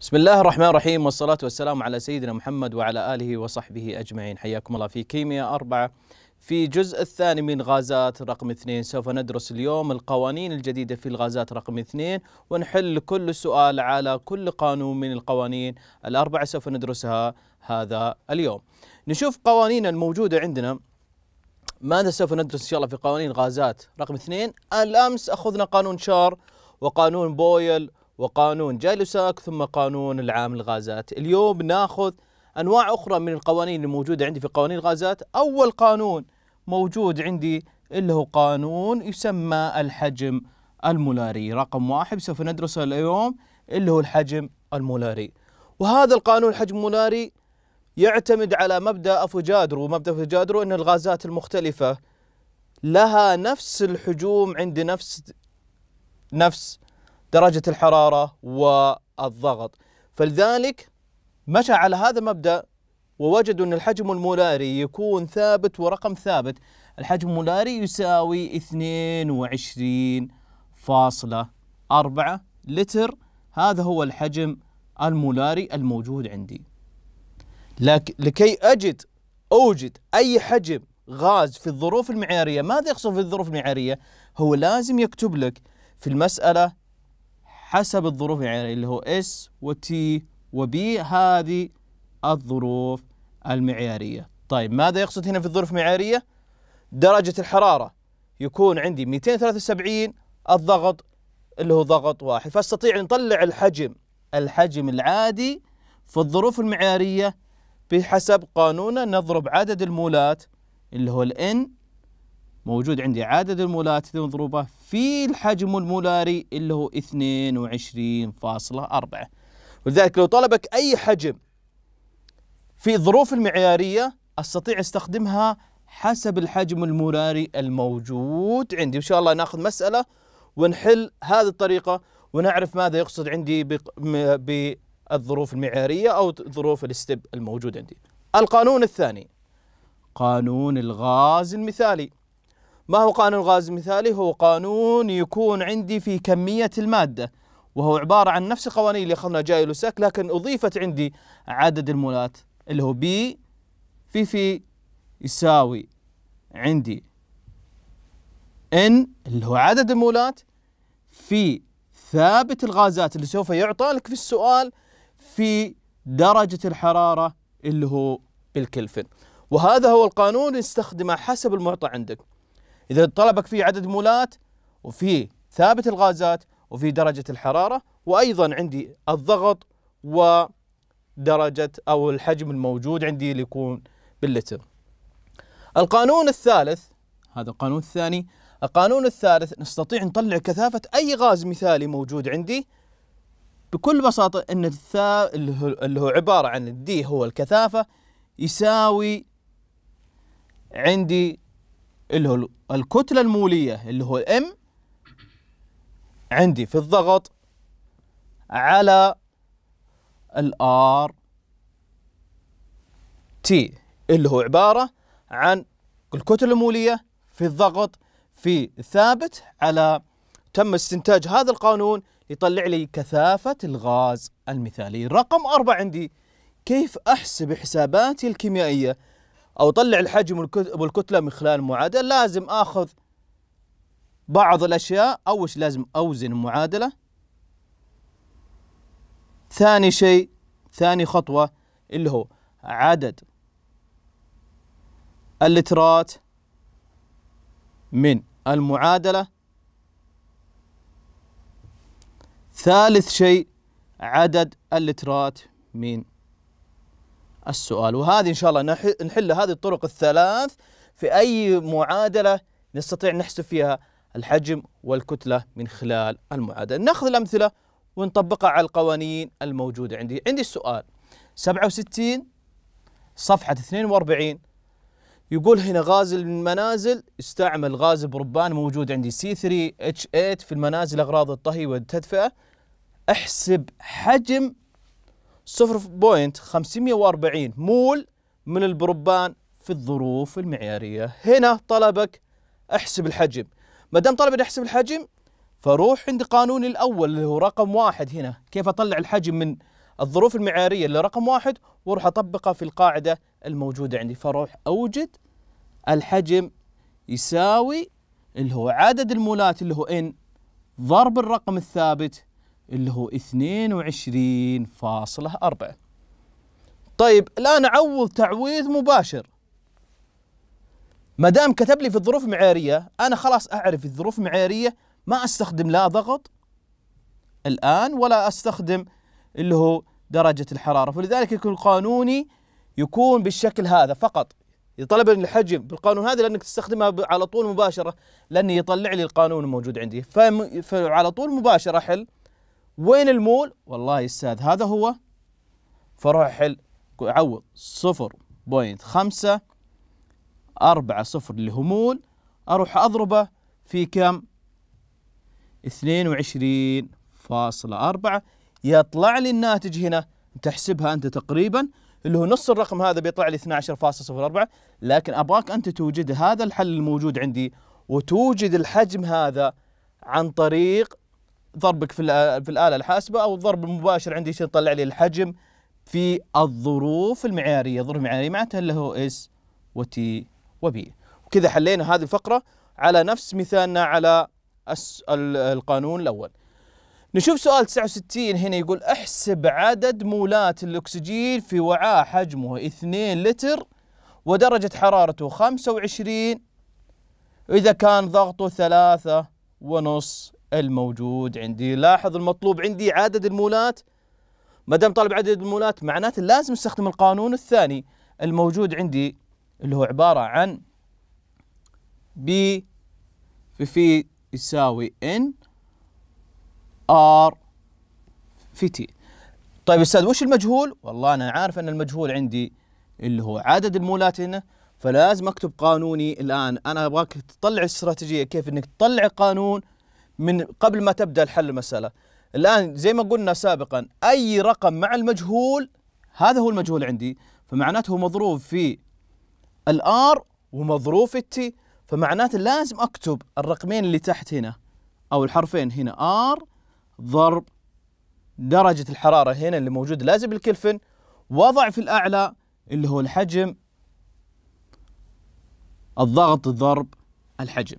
بسم الله الرحمن الرحيم والصلاة والسلام على سيدنا محمد وعلى آله وصحبه أجمعين حياكم الله في كيمياء أربعة في الجزء الثاني من غازات رقم اثنين سوف ندرس اليوم القوانين الجديدة في الغازات رقم اثنين ونحل كل سؤال على كل قانون من القوانين الأربعة سوف ندرسها هذا اليوم نشوف قوانين الموجودة عندنا ماذا سوف ندرس إن شاء الله في قوانين غازات رقم اثنين الأمس أخذنا قانون شار وقانون بويل وقانون جالوساك ثم قانون العام للغازات اليوم ناخذ أنواع أخرى من القوانين الموجوده عندي في قوانين الغازات أول قانون موجود عندي اللي هو قانون يسمى الحجم المولاري رقم واحد سوف ندرسه اليوم اللي هو الحجم المولاري وهذا القانون الحجم المولاري يعتمد على مبدا افوجادرو ومبدا افوجادرو ان الغازات المختلفه لها نفس الحجوم عند نفس نفس درجة الحرارة والضغط فلذلك مشى على هذا المبدأ ووجدوا أن الحجم المولاري يكون ثابت ورقم ثابت الحجم المولاري يساوي 22.4 لتر هذا هو الحجم المولاري الموجود عندي لك لكي أجد أوجد أي حجم غاز في الظروف المعيارية ماذا يقصد في الظروف المعيارية؟ هو لازم يكتب لك في المسألة حسب الظروف يعني اللي هو اس وتي وبي هذه الظروف المعيارية طيب ماذا يقصد هنا في الظروف المعيارية درجة الحرارة يكون عندي 273 الضغط اللي هو ضغط واحد فاستطيع ان نطلع الحجم الحجم العادي في الظروف المعيارية بحسب قانون نضرب عدد المولات اللي هو الان موجود عندي عدد المولات المضروبة في الحجم المولاري اللي هو 22.4 ولذلك لو طلبك أي حجم في الظروف المعيارية أستطيع استخدمها حسب الحجم المولاري الموجود عندي وإن شاء الله ناخذ مسألة ونحل هذه الطريقة ونعرف ماذا يقصد عندي بالظروف المعيارية أو ظروف الستب الموجود عندي القانون الثاني قانون الغاز المثالي ما هو قانون الغاز المثالي؟ هو قانون يكون عندي في كمية المادة وهو عبارة عن نفس القوانين اللي أخذنا جاي لوساك لكن أضيفت عندي عدد المولات اللي هو بي في في يساوي عندي ان اللي هو عدد المولات في ثابت الغازات اللي سوف يعطى لك في السؤال في درجة الحرارة اللي هو بالكلفن وهذا هو القانون نستخدمه حسب المعطى عندك إذا طلبك فيه عدد مولات وفي ثابت الغازات وفي درجة الحرارة وأيضا عندي الضغط ودرجة أو الحجم الموجود عندي اللي يكون باللتر القانون الثالث هذا القانون الثاني القانون الثالث نستطيع نطلع كثافة أي غاز مثالي موجود عندي بكل بساطة أن الثا اللي هو عبارة عن الدي هو الكثافة يساوي عندي اللي هو الكتلة المولية اللي هو الام عندي في الضغط على الار تي اللي هو عبارة عن الكتلة المولية في الضغط في ثابت على تم استنتاج هذا القانون يطلع لي كثافة الغاز المثالي رقم أربعة عندي كيف أحسب حساباتي الكيميائية او اطلع الحجم والكتله من خلال المعادله لازم اخذ بعض الاشياء اول شيء لازم اوزن المعادله ثاني شيء ثاني خطوه اللي هو عدد اللترات من المعادله ثالث شيء عدد اللترات من السؤال وهذه إن شاء الله نحل هذه الطرق الثلاث في أي معادلة نستطيع نحسب فيها الحجم والكتلة من خلال المعادلة نأخذ الأمثلة ونطبقها على القوانين الموجودة عندي عندي السؤال 67 صفحة 42 يقول هنا غاز المنازل استعمل غاز بروبان موجود عندي C3H8 في المنازل أغراض الطهي والتدفئة احسب حجم 0.540 مول من البروبان في الظروف المعيارية هنا طلبك احسب الحجم ما دام طلبني احسب الحجم فروح عند قانوني الاول اللي هو رقم واحد هنا كيف اطلع الحجم من الظروف المعيارية اللي رقم واحد واروح اطبقها في القاعدة الموجودة عندي فاروح اوجد الحجم يساوي اللي هو عدد المولات اللي هو ان ضرب الرقم الثابت اللي هو 22.4 طيب الآن أعوض تعويض مباشر ما دام كتب لي في الظروف المعيارية أنا خلاص أعرف الظروف المعيارية ما أستخدم لا ضغط الآن ولا أستخدم اللي هو درجة الحرارة فلذلك يكون القانوني يكون بالشكل هذا فقط يطلب الحجم بالقانون هذا لأنك تستخدمها على طول مباشرة لأنه يطلع لي القانون الموجود عندي فعلى طول مباشرة حل وين المول والله استاذ هذا هو فروح حل عوض صفر بوينت خمسة أربعة صفر اللي هو مول أروح أضربه في كم اثنين وعشرين فاصلة أربعة يطلع لي الناتج هنا تحسبها أنت تقريبا اللي هو نص الرقم هذا بيطلع لي 12.04 لكن أبغاك أنت توجد هذا الحل الموجود عندي وتوجد الحجم هذا عن طريق ضربك في في الاله الحاسبه او الضرب المباشر عندي يصير يطلع لي الحجم في الظروف المعياريه، الظروف المعياريه معناتها اللي هو اس وتي وبي. وكذا حلينا هذه الفقره على نفس مثالنا على القانون الاول. نشوف سؤال 69 هنا يقول احسب عدد مولات الاكسجين في وعاء حجمه 2 لتر ودرجة حرارته 25 إذا كان ضغطه 3 ونص الموجود عندي لاحظ المطلوب عندي عدد المولات ما دام طالب عدد المولات معناته لازم استخدم القانون الثاني الموجود عندي اللي هو عبارة عن بي في في يساوي ان ار في تي طيب استاذ وش المجهول؟ والله انا عارف ان المجهول عندي اللي هو عدد المولات هنا فلازم اكتب قانوني الان انا ابغاك تطلع استراتيجيه كيف انك تطلع قانون من قبل ما تبدا الحل المساله الان زي ما قلنا سابقا اي رقم مع المجهول هذا هو المجهول عندي فمعناته مضروب في الار ومضروب في التي فمعناته لازم اكتب الرقمين اللي تحت هنا او الحرفين هنا ار ضرب درجة الحرارة هنا اللي موجود لازم الكلفن وضع في الأعلى اللي هو الحجم الضغط ضرب الحجم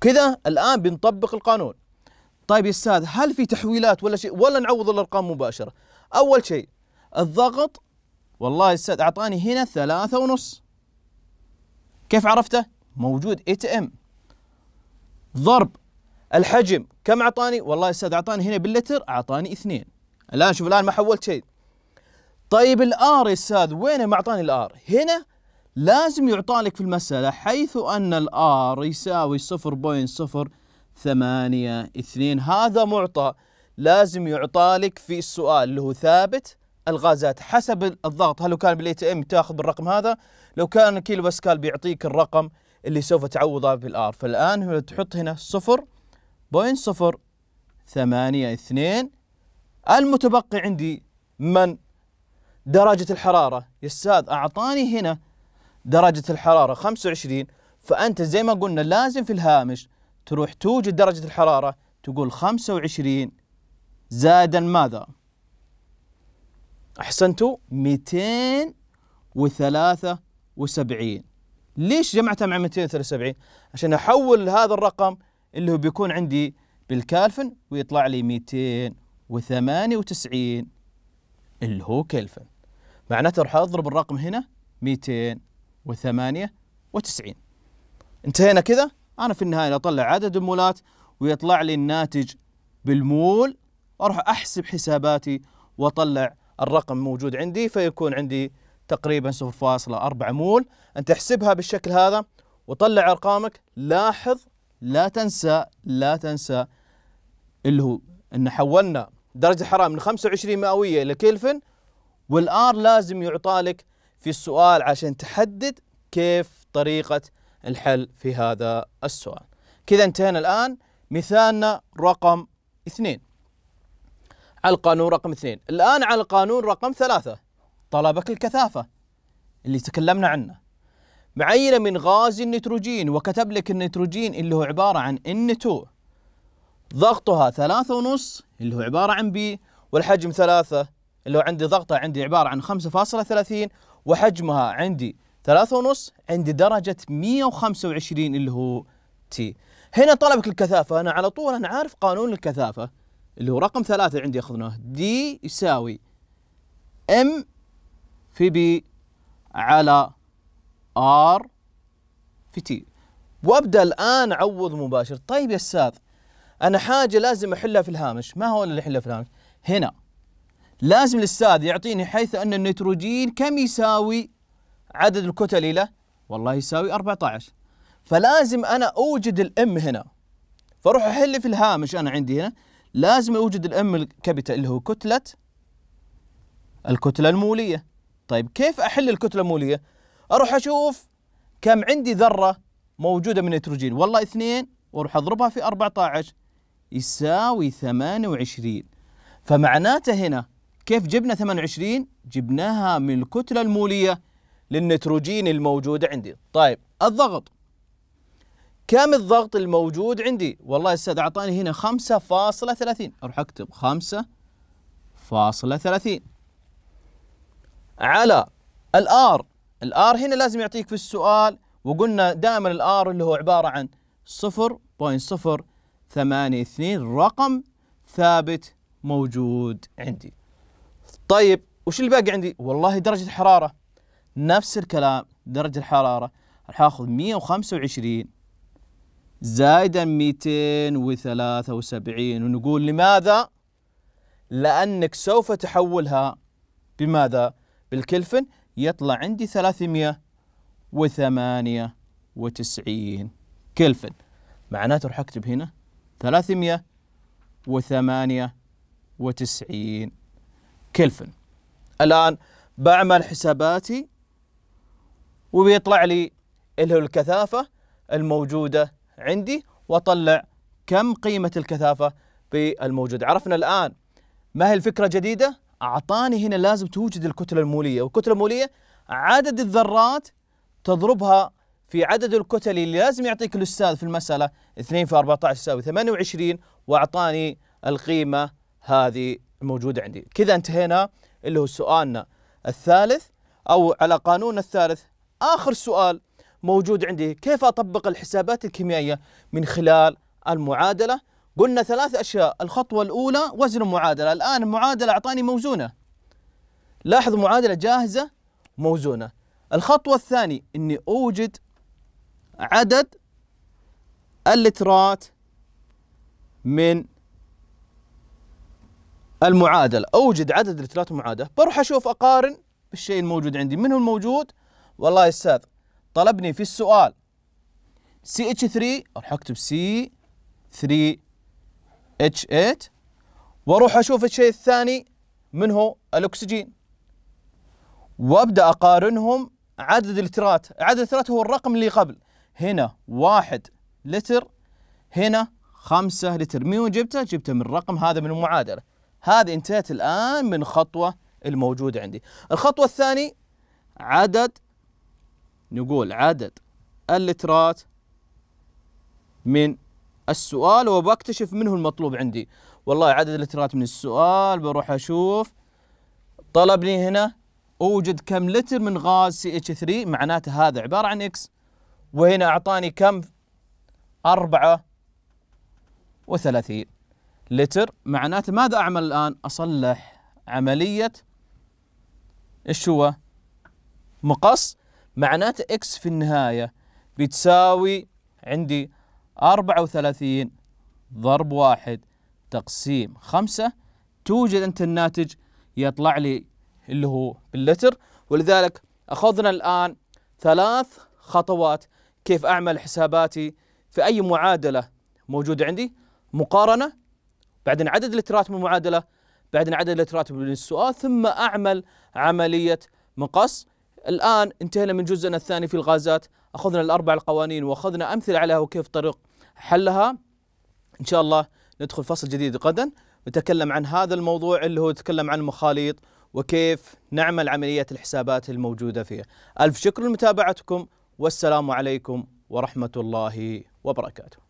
كذا الان بنطبق القانون طيب يا استاذ هل في تحويلات ولا شيء ولا نعوض الارقام مباشره اول شيء الضغط والله يا استاذ اعطاني هنا ثلاثة ونص كيف عرفته موجود اي تي ام ضرب الحجم كم اعطاني والله يا استاذ اعطاني هنا باللتر اعطاني اثنين الان شوف الان ما حولت شيء طيب الار يا استاذ وين ما اعطاني الار هنا لازم يعطى لك في المسألة حيث أن الآر يساوي 0.082 هذا معطى لازم يعطى لك في السؤال اللي هو ثابت الغازات حسب الضغط هل لو كان بالاي تي ام تاخذ بالرقم هذا لو كان كيلو باسكال بيعطيك الرقم اللي سوف تعوضه بالار فالان هنا تحط هنا 0.082 المتبقي عندي من درجة الحرارة يا استاذ اعطاني هنا درجة الحرارة 25 فأنت زي ما قلنا لازم في الهامش تروح توجد درجة الحرارة تقول 25 زائدا ماذا؟ أحسنتوا 273 ليش جمعتها مع 273 عشان أحول هذا الرقم اللي هو بيكون عندي بالكالفن ويطلع لي 298 اللي هو كلفن معناته راح أضرب الرقم هنا 200 وثمانية وتسعين انتهينا كذا أنا في النهاية أطلع عدد المولات ويطلع لي الناتج بالمول وأروح أحسب حساباتي وأطلع الرقم موجود عندي فيكون عندي تقريبا 0.4 مول أنت احسبها بالشكل هذا وطلع أرقامك لاحظ لا تنسى لا تنسى اللي هو أن حولنا درجة الحرارة من 25 مئوية إلى كلفن والآر لازم يعطالك في السؤال عشان تحدد كيف طريقة الحل في هذا السؤال كذا انتهينا الآن مثالنا رقم اثنين على القانون رقم اثنين الآن على القانون رقم ثلاثة طلبك الكثافة اللي تكلمنا عنه معينة من غاز النيتروجين وكتب لك النيتروجين اللي هو عبارة عن N2 ضغطها ثلاثة ونص اللي هو عبارة عن B والحجم ثلاثة اللي هو عندي ضغطه عندي عبارة عن 5.30 وحجمها عندي ثلاثة ونص عندي درجة 125 اللي هو تي هنا طلبك الكثافة أنا على طول أنا عارف قانون الكثافة اللي هو رقم ثلاثة عندي أخذناه دي يساوي ام في بي على ار في تي وابدا الان اعوض مباشر طيب يا استاذ انا حاجه لازم احلها في الهامش ما هو اللي احلها في الهامش هنا لازم الاستاذ يعطيني حيث ان النيتروجين كم يساوي عدد الكتل له؟ والله يساوي 14 فلازم انا اوجد الام هنا فاروح احل في الهامش انا عندي هنا لازم اوجد الام الكبتة اللي هو كتلة الكتلة المولية طيب كيف احل الكتلة المولية؟ اروح اشوف كم عندي ذرة موجودة من النيتروجين والله اثنين واروح اضربها في 14 يساوي 28 فمعناته هنا كيف جبنا 28 جبناها من الكتلة المولية للنيتروجين الموجودة عندي طيب الضغط كم الضغط الموجود عندي والله استاذ أعطاني هنا 5.30 أروح أكتب 5.30 على الآر الآر هنا لازم يعطيك في السؤال وقلنا دائما الآر اللي هو عبارة عن 0.082 رقم ثابت موجود عندي طيب وش اللي باقي عندي؟ والله درجة الحرارة نفس الكلام درجة الحرارة راح اخذ 125 زائدا 273 ونقول لماذا؟ لأنك سوف تحولها بماذا؟ بالكلفن يطلع عندي 398 كلفن معناته راح أكتب هنا 398 كلفن الآن بعمل حساباتي وبيطلع لي اللي هو الكثافة الموجودة عندي وأطلع كم قيمة الكثافة بالموجود عرفنا الآن ما هي الفكرة جديدة أعطاني هنا لازم توجد الكتلة المولية والكتلة المولية عدد الذرات تضربها في عدد الكتل اللي لازم يعطيك الأستاذ في المسألة 2 في 14 يساوي 28 وأعطاني القيمة هذه الموجودة عندي كذا انتهينا اللي هو سؤالنا الثالث أو على قانون الثالث آخر سؤال موجود عندي كيف أطبق الحسابات الكيميائية من خلال المعادلة قلنا ثلاث أشياء الخطوة الأولى وزن المعادلة الآن المعادلة أعطاني موزونة لاحظ معادلة جاهزة موزونة الخطوة الثانية أني أوجد عدد اللترات من المعادلة أوجد عدد الرتلات معادلة بروح أشوف أقارن بالشيء الموجود عندي من هو الموجود والله يا أستاذ طلبني في السؤال ch 3 أروح أكتب c 3 C3H8 8 وأروح أشوف الشيء الثاني من هو الأكسجين وأبدأ أقارنهم عدد اللترات عدد اللترات هو الرقم اللي قبل هنا واحد لتر هنا خمسة لتر من وين جبته؟ جبته من الرقم هذا من المعادلة هذه انتهيت الآن من خطوة الموجودة عندي الخطوة الثانية عدد نقول عدد اللترات من السؤال وبكتشف منه المطلوب عندي والله عدد اللترات من السؤال بروح أشوف طلبني هنا أوجد كم لتر من غاز ch 3 معناته هذا عبارة عن إكس وهنا أعطاني كم أربعة وثلاثين لتر معناته ماذا أعمل الآن أصلح عملية إيش هو مقص معناته إكس في النهاية بتساوي عندي 34 ضرب واحد تقسيم خمسة توجد أنت الناتج يطلع لي اللي هو باللتر ولذلك أخذنا الآن ثلاث خطوات كيف أعمل حساباتي في أي معادلة موجودة عندي مقارنة بعدين عدد الاترات من المعادله بعدين عدد الاترات من السؤال ثم اعمل عمليه مقص الان انتهينا من جزءنا الثاني في الغازات اخذنا الاربع القوانين واخذنا امثله عليها وكيف طريق حلها ان شاء الله ندخل فصل جديد غدا نتكلم عن هذا الموضوع اللي هو يتكلم عن المخاليط وكيف نعمل عمليات الحسابات الموجودة فيها ألف شكر لمتابعتكم والسلام عليكم ورحمة الله وبركاته